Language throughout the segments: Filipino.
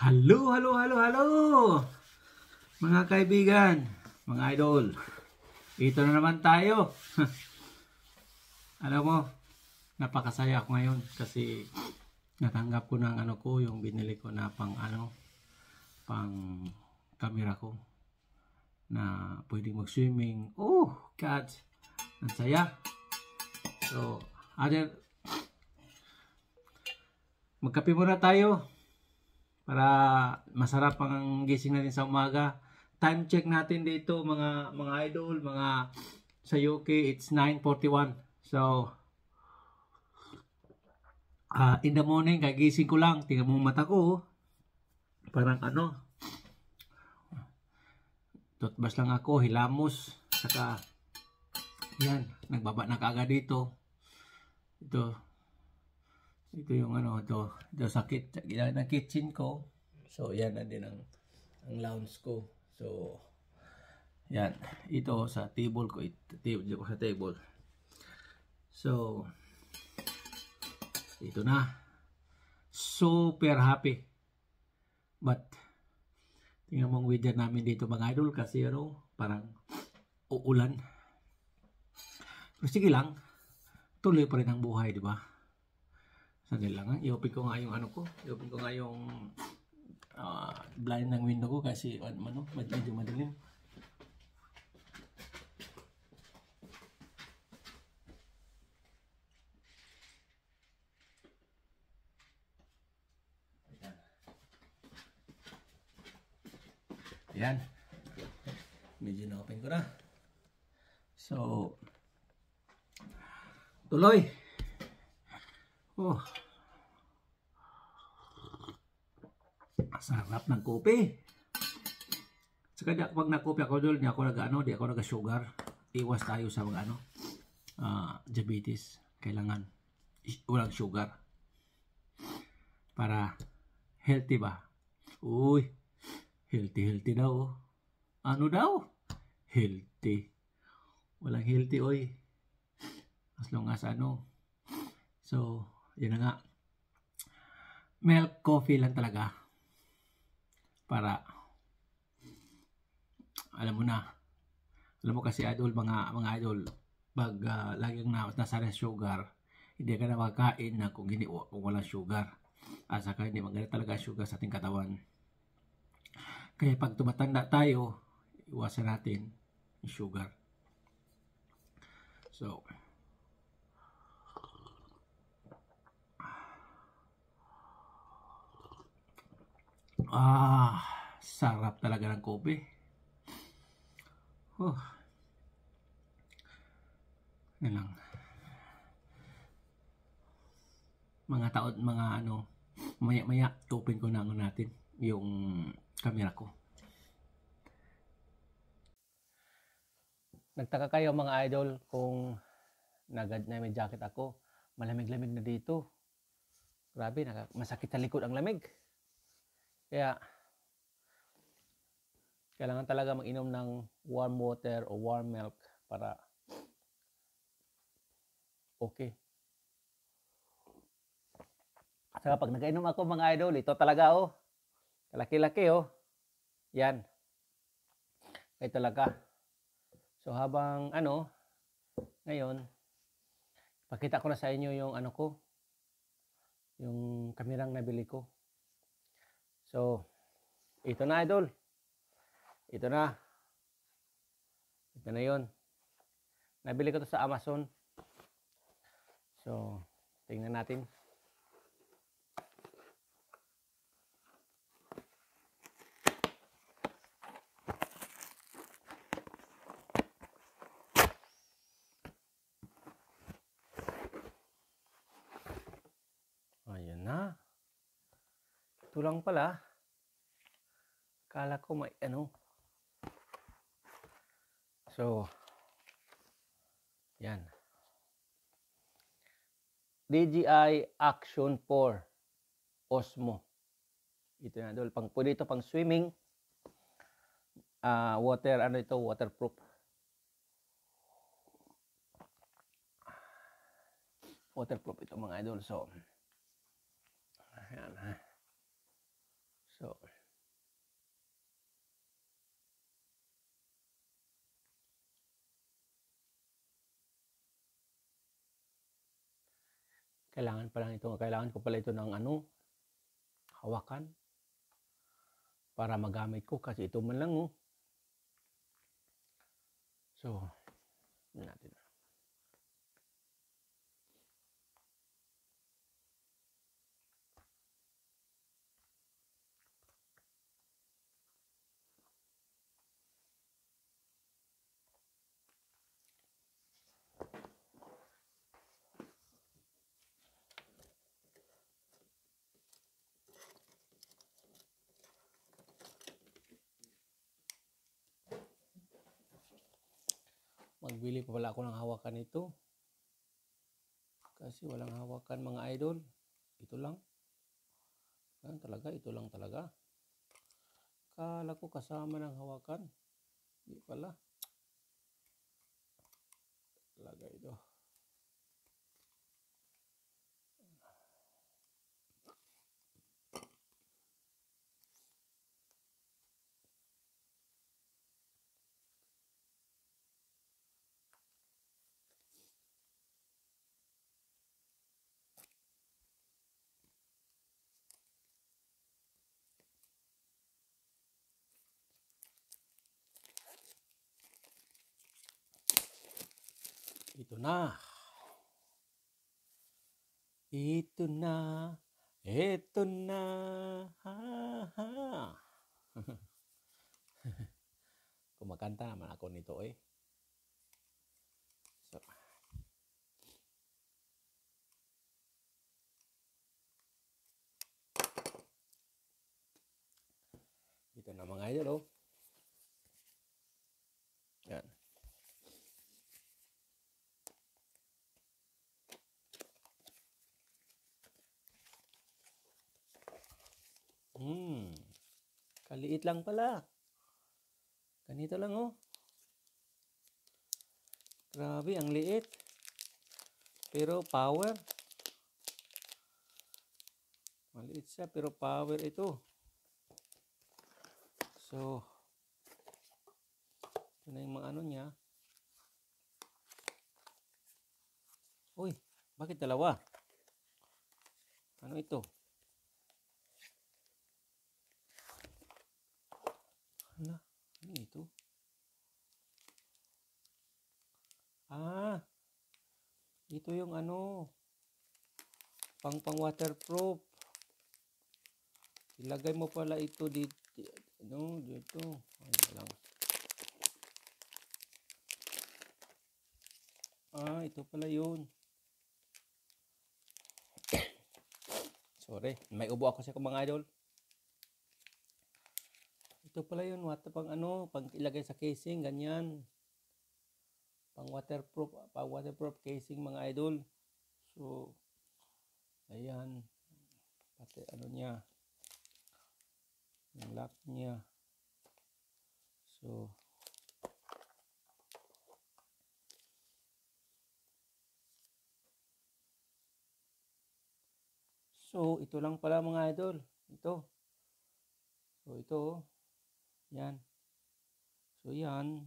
Hello, hello, hello, hello! Mga kaibigan, mga idol, ito na naman tayo. Alam mo, napakasaya ako ngayon kasi natanggap ko ng ano ko, yung binili ko na pang ano, pang camera ko na pwede mag-swimming. Oh, God! Ang saya! So, other, magkape muna tayo para masarap ang gising natin sa umaga. Time check natin dito mga mga idol, mga sa UK it's 9:41. So uh, in the morning kagising ko lang, tingnan mo mata ko. Oh. Parang ano? Tutbas lang ako, hilamos, saka yan, nagbaba na kaagad dito. Ito, ito yung ano, ito, ito sa kit, na kitchen ko. So, yan na din ang, ang lounge ko. So, yan. Ito sa table ko. Ito, table ko sa table. So, ito na. Super happy. But, tingnan mong weather namin dito mga idol kasi ano, parang uulan. Pero sige lang, tuloy pa rin ang buhay, di ba? Sandali lang ha. I-open ko nga yung ano ko. I-open ko nga yung uh, blind ng window ko kasi ano, ano medyo madilim. Ayan. Medyo na-open ko na. So, tuloy. Oh. napakasarap ng kope. Saka di, pag nakope ako doon, di ako nag-ano, di ako nag-sugar. Iwas tayo sa mga ano, uh, diabetes. Kailangan walang sugar. Para healthy ba? Uy, healthy, healthy daw. Oh. Ano daw? Healthy. Walang healthy, oy. As long as ano. So, yun na nga. Milk coffee lang talaga para alam mo na alam mo kasi idol mga mga idol pag uh, ah, lagi na nasa rin sugar hindi ka na makakain na kung, gini, kung walang sugar at saka hindi maganda talaga sugar sa ating katawan kaya pag tumatanda tayo iwasan natin yung sugar so Ah, sarap talaga ng kobe. Oh. Ano lang. Mga taon, mga ano, maya-maya, open ko na ano natin yung camera ko. Nagtaka kayo mga idol kung nagad na may jacket ako. Malamig-lamig na dito. Grabe, masakit sa likod ang lamig. Kaya, kailangan talaga mag-inom ng warm water o warm milk para okay. At saka pag nag-inom ako mga idol, ito talaga oh. Kalaki-laki oh. Yan. Ito talaga. So habang ano, ngayon, pakita ko na sa inyo yung ano ko, yung kamerang nabili ko. So, ito na idol. Ito na. Ito na yon. Nabili ko to sa Amazon. So, tingnan natin. Dito lang pala. Kala ko may ano. So, yan. DJI Action 4 Osmo. Ito na dol. Pang, pwede dito, pang swimming. Uh, water, ano ito, waterproof. Waterproof ito mga idol. So, ayan ha. So. Kailangan pa lang ito. Kailangan ko pala ito ng ano, hawakan para magamit ko kasi ito man lang oh. So, natin. Nagbili pa pala ako ng hawakan ito. Kasi walang hawakan mga idol. Ito lang. Yan talaga, ito lang talaga. Kala ko kasama ng hawakan. Hindi pala. Talaga ito. Ito na. Ito na. Ito na. Ha, ha. Kumakanta naman ako nito eh. So. Ito na mga idol oh. Ang liit lang pala. Ganito lang oh. Grabe, ang liit. Pero power. Maliit siya pero power ito. So, ito na yung mga ano niya. Uy, bakit dalawa? Ano ito? na? Ano ito? Ah! Ito yung ano, pang pang waterproof. Ilagay mo pala ito dito, ano, dito. Ayun lang. Ah, ito pala yun. Sorry, may ubo ako sa mga idol. Ito pala yun, water pang ano, pang ilagay sa casing, ganyan. Pang waterproof, pang waterproof casing mga idol. So, ayan. Pati ano niya. Yung lock niya. So, So, ito lang pala mga idol. Ito. So, ito. Oh. Yan. So, yan.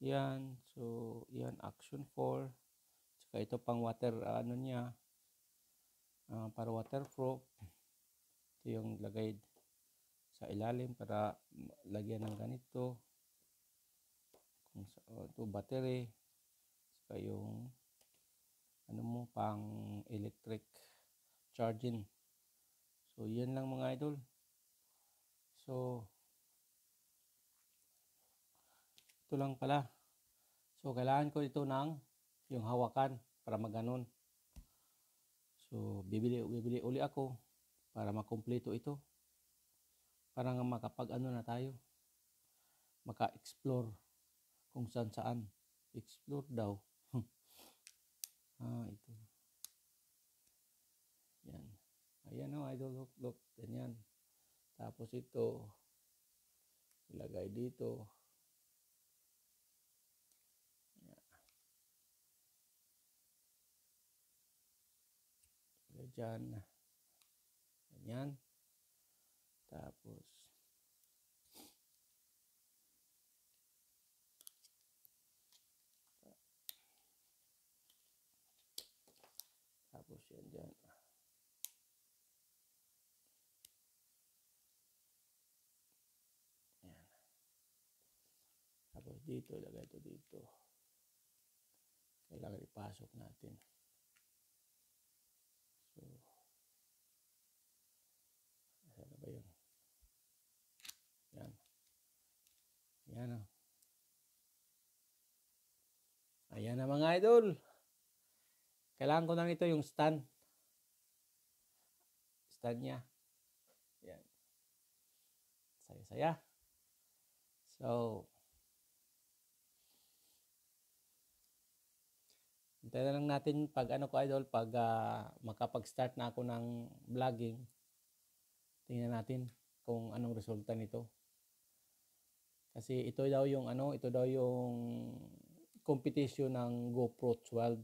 Yan. So, yan. Action 4. Tsaka ito pang water, uh, ano niya. Uh, para waterproof. Ito yung lagay sa ilalim para lagyan ng ganito. Kung sa, uh, ito, battery. Saka yung ano mo, pang electric charging. So, yan lang mga idol. So, ito lang pala. So, kailangan ko ito ng yung hawakan para maganon. So, bibili, bibili uli ako para makumpleto ito. Para nga makapag-ano na tayo. Maka-explore kung saan saan. Explore daw. ah, ito. Yan. Ayan o, oh, idol. Look, look. yan. Tapos ito, ilagay dito. Ilagay dyan. Ganyan. Tapos, tapos yan dyan. dito, ilagay ito dito. Kailangan ipasok natin. So, saan na ba yun? Yan. Yan o. Oh. Ayan na mga idol. Kailangan ko nang ito yung stand. Stand niya. Yan. Saya-saya. So, Hintayin lang natin pag ano ko idol, pag uh, makapag-start na ako ng vlogging. Tingnan natin kung anong resulta nito. Kasi ito daw yung ano, ito daw yung competition ng GoPro 12.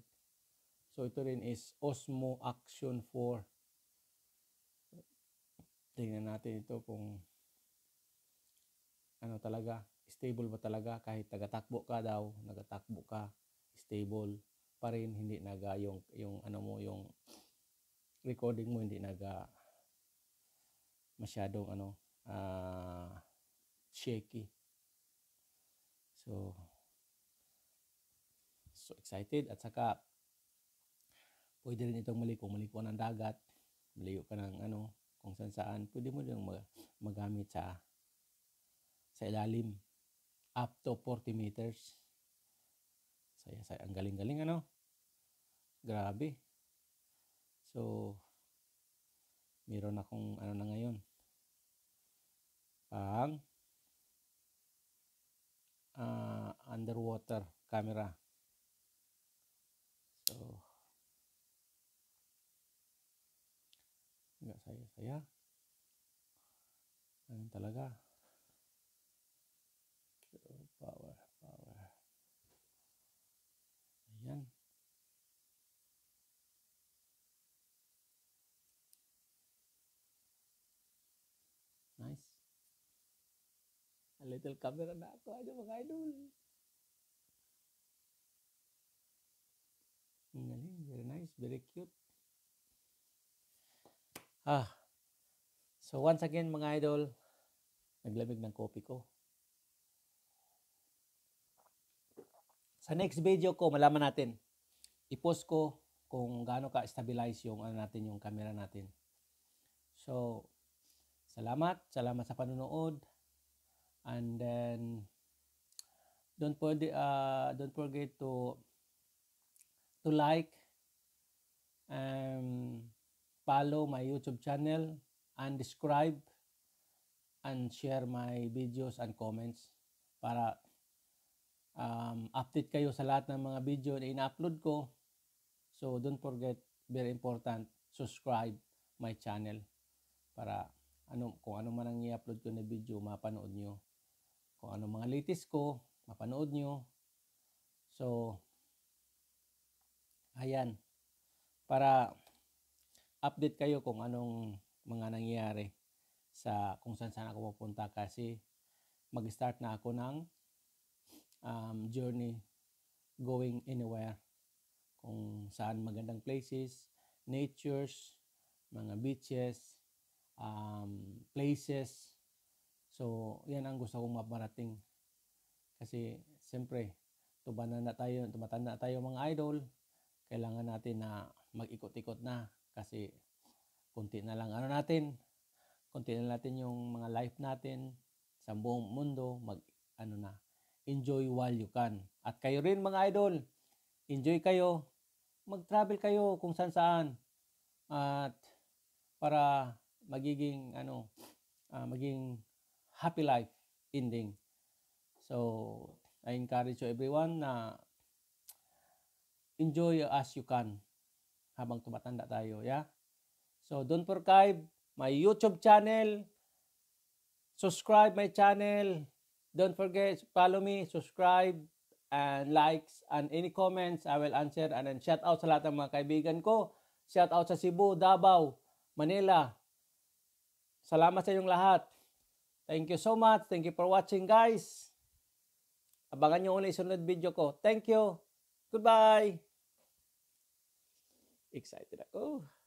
So ito rin is Osmo Action 4. Tingnan natin ito kung ano talaga, stable ba talaga kahit taga-takbo ka daw, nagatakbo ka, stable pa rin, hindi naga yung, yung ano mo, yung recording mo, hindi naga masyadong ano, uh, shaky. So, so excited at saka pwede rin itong mali kung maliko ng dagat, malayo ka ng ano, kung saan saan, pwede mo lang mag magamit sa sa ilalim up to 40 meters. Saya, saya. Ang galing-galing ano. Grabe. So, meron akong ano na ngayon. Pang uh, underwater camera. So, nggak saya-saya. Ano talaga? little camera na ako ano mga idol ang galing very nice very cute ah so once again mga idol naglamig ng kopi ko sa next video ko malaman natin i-post ko kung gaano ka stabilize yung ano natin yung camera natin so salamat salamat sa panonood and then don't pwede, uh, don't forget to to like um, follow my YouTube channel and subscribe and share my videos and comments para um, update kayo sa lahat ng mga video na in-upload ko. So don't forget, very important, subscribe my channel para ano, kung ano man ang i-upload ko na video, mapanood nyo kung ano mga latest ko, mapanood nyo. So, ayan. Para update kayo kung anong mga nangyayari sa kung saan saan ako pupunta kasi mag-start na ako ng um, journey going anywhere kung saan magandang places, natures, mga beaches, um, places, So, yan ang gusto kong maparating. Kasi, siyempre, tubanan na tayo, tumatanda tayo mga idol. Kailangan natin na mag-ikot-ikot na. Kasi, kunti na lang ano natin. Kunti na natin yung mga life natin sa buong mundo. Mag, ano na, enjoy while you can. At kayo rin mga idol, enjoy kayo. Mag-travel kayo kung saan saan. At para magiging ano, uh, maging happy life ending. So, I encourage you everyone na enjoy as you can habang tumatanda tayo, yeah? So, don't forget my YouTube channel. Subscribe my channel. Don't forget, follow me, subscribe, and likes, and any comments, I will answer. And then shout out sa lahat ng mga kaibigan ko. Shout out sa Cebu, Davao, Manila. Salamat sa inyong lahat. Thank you so much. Thank you for watching guys. Abangan nyo ulit sunod video ko. Thank you. Goodbye. Excited ako.